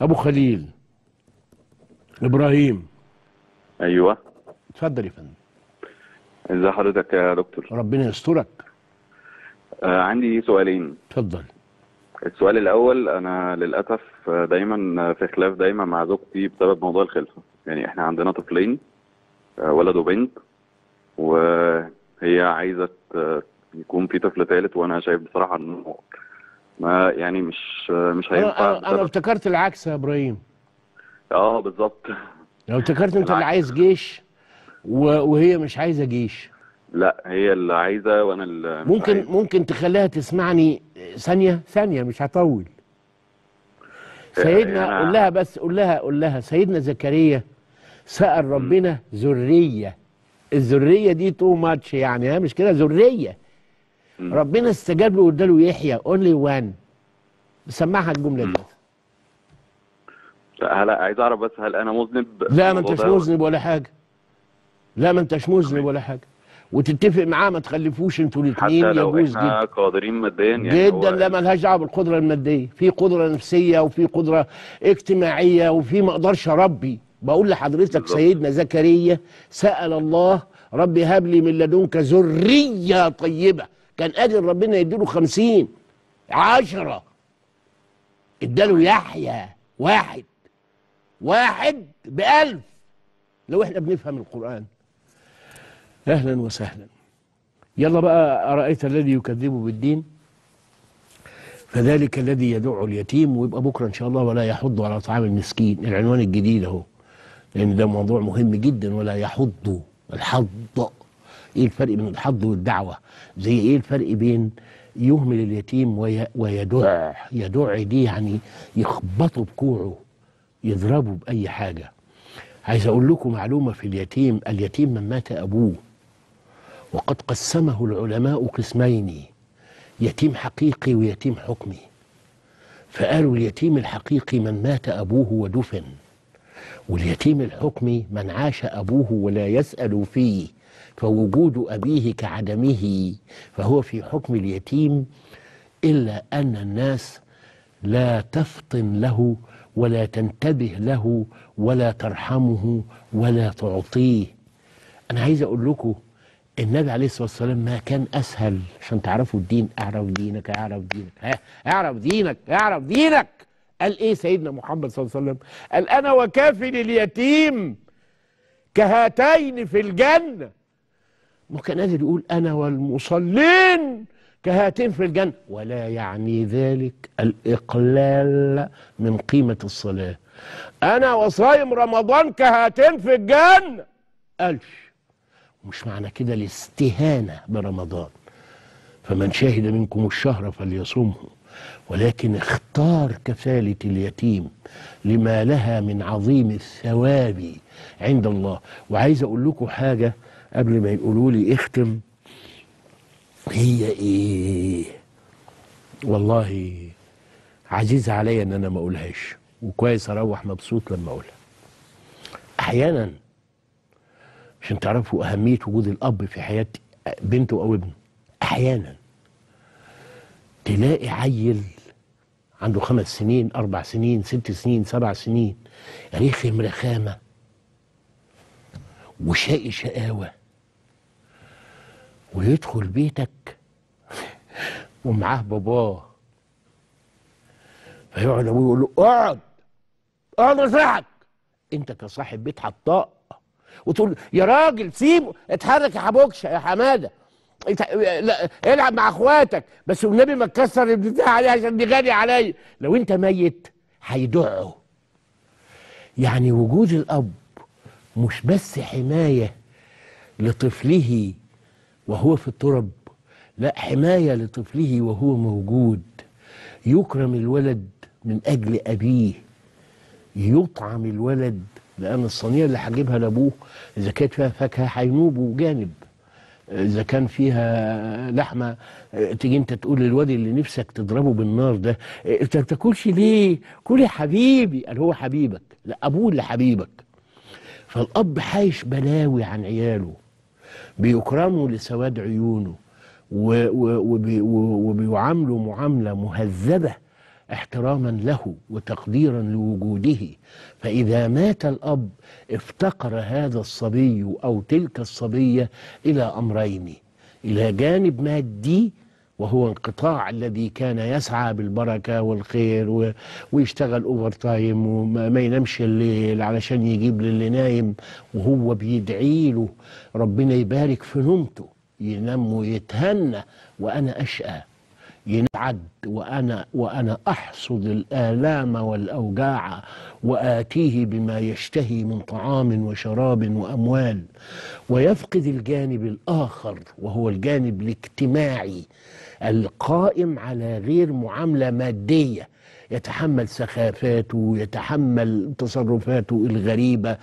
ابو خليل ابراهيم ايوه اتفضل يا فندم ازي حضرتك يا دكتور ربنا يسترك آه عندي سؤالين اتفضل السؤال الاول انا للاسف دايما في خلاف دايما مع زوجتي بسبب موضوع الخلفه يعني احنا عندنا طفلين آه، ولد وبنت وهي عايزه يكون في طفل ثالث وانا شايف بصراحه انه ما يعني مش مش هينفع انا, أنا افتكرت العكس يا ابراهيم اه بالظبط لو افتكرت انت اللي عايز جيش وهي مش عايزه جيش لا هي اللي عايزه وانا اللي ممكن عايزة. ممكن تخليها تسمعني ثانيه ثانيه مش هطول آه، سيدنا يعني قول لها بس قول لها قول لها سيدنا زكريا سأل ربنا ذريه الذريه دي تو ماتش يعني ها مش كده ذريه ربنا استجاب له واداله يحيى اونلي وان سمعها الجمله دي لا عايز اعرف بس هل انا مذنب لا ما انتش مذنب ولا حاجه لا ما انتش مذنب ولا حاجه وتتفق معاه ما تخلفوش انتوا الاثنين يجوز جدا قادرين ماديا يعني جدا لا مالهاش دعوه بالقدره الماديه في قدره نفسيه وفي قدره اجتماعيه وفي ما اقدرش اربي بقول لحضرتك سيدنا زكريا سال الله ربي هب لي من لدنك ذريه طيبه كان قادر ربنا يديله خمسين عشرة اداله يحيى واحد واحد بألف لو احنا بنفهم القرآن أهلا وسهلا يلا بقى أرأيت الذي يكذب بالدين فذلك الذي يدعو اليتيم ويبقى بكرة إن شاء الله ولا يحض على طعام المسكين العنوان الجديد أهو لأن ده موضوع مهم جدا ولا يحض الحض ايه الفرق بين الحظ والدعوه زي ايه الفرق بين يهمل اليتيم وي... ويدع آه. يدع دي يعني يخبطه بكوعه يضربه باي حاجه عايز اقول لكم معلومه في اليتيم اليتيم من مات ابوه وقد قسمه العلماء قسمين يتيم حقيقي ويتيم حكمي فقالوا اليتيم الحقيقي من مات ابوه ودفن واليتيم الحكمي من عاش ابوه ولا يسال فيه فوجود أبيه كعدمه فهو في حكم اليتيم إلا أن الناس لا تفطن له ولا تنتبه له ولا ترحمه ولا تعطيه أنا عايز أقول لكم النبي عليه الصلاة والسلام ما كان أسهل عشان تعرفوا الدين أعرف دينك أعرف دينك ها أعرف دينك أعرف دينك قال إيه سيدنا محمد صلى الله عليه وسلم قال أنا وكافل اليتيم كهاتين في الجنة وكان قادر يقول أنا والمصلين كهاتين في الجنة ولا يعني ذلك الإقلال من قيمة الصلاة أنا وصايم رمضان كهاتين في الجنة قالش مش معنى كده الاستهانة برمضان فمن شهد منكم الشهر فليصمه ولكن اختار كفالة اليتيم لما لها من عظيم الثواب عند الله وعايز أقول لكم حاجة قبل ما يقولوا لي اختم هي ايه والله عزيزة عليا ان انا ما اقولهاش وكويس اروح مبسوط لما اقولها احيانا عشان تعرفوا اهمية وجود الاب في حياة بنته او ابنه احيانا تلاقي عيل عنده خمس سنين اربع سنين ست سنين سبع سنين رخم رخامه وشقي شقاوه ويدخل بيتك ومعاه باباه فيقعد ابوه يقول له اقعد اقعد وسعك انت كصاحب بيت حطاق وتقول يا راجل سيبه اتحرك يا حبوكشه يا حماده لا العب مع اخواتك بس والنبي ما تكسر البتاع عليه عشان دي غالي عليا لو انت ميت هيدعوا يعني وجود الاب مش بس حمايه لطفله وهو في الترب لا حماية لطفله وهو موجود يكرم الولد من أجل أبيه يطعم الولد لأن الصينية اللي هجيبها لأبوه إذا كانت فيها فاكهة هينوب وجانب إذا كان فيها لحمة تيجي أنت تقول للواد اللي نفسك تضربه بالنار ده أنت ما بتاكلش ليه؟ كل يا حبيبي قال هو حبيبك لا أبوه اللي حبيبك فالأب حايش بلاوي عن عياله بيكرموا لسواد عيونه وبيعاملوا معاملة مهذبة احتراما له وتقديرا لوجوده فإذا مات الأب افتقر هذا الصبي أو تلك الصبية إلى أمرين إلى جانب مادي وهو انقطاع الذي كان يسعى بالبركة والخير ويشتغل أوفر تايم وما ينامش الليل علشان يجيب للي نايم وهو بيدعي له ربنا يبارك في نومته ينام ويتهنى وأنا أشقى ينعد وأنا, وأنا أحصد الآلام والأوجاع وآتيه بما يشتهي من طعام وشراب وأموال ويفقد الجانب الآخر وهو الجانب الاجتماعي القائم على غير معاملة مادية يتحمل سخافاته يتحمل تصرفاته الغريبة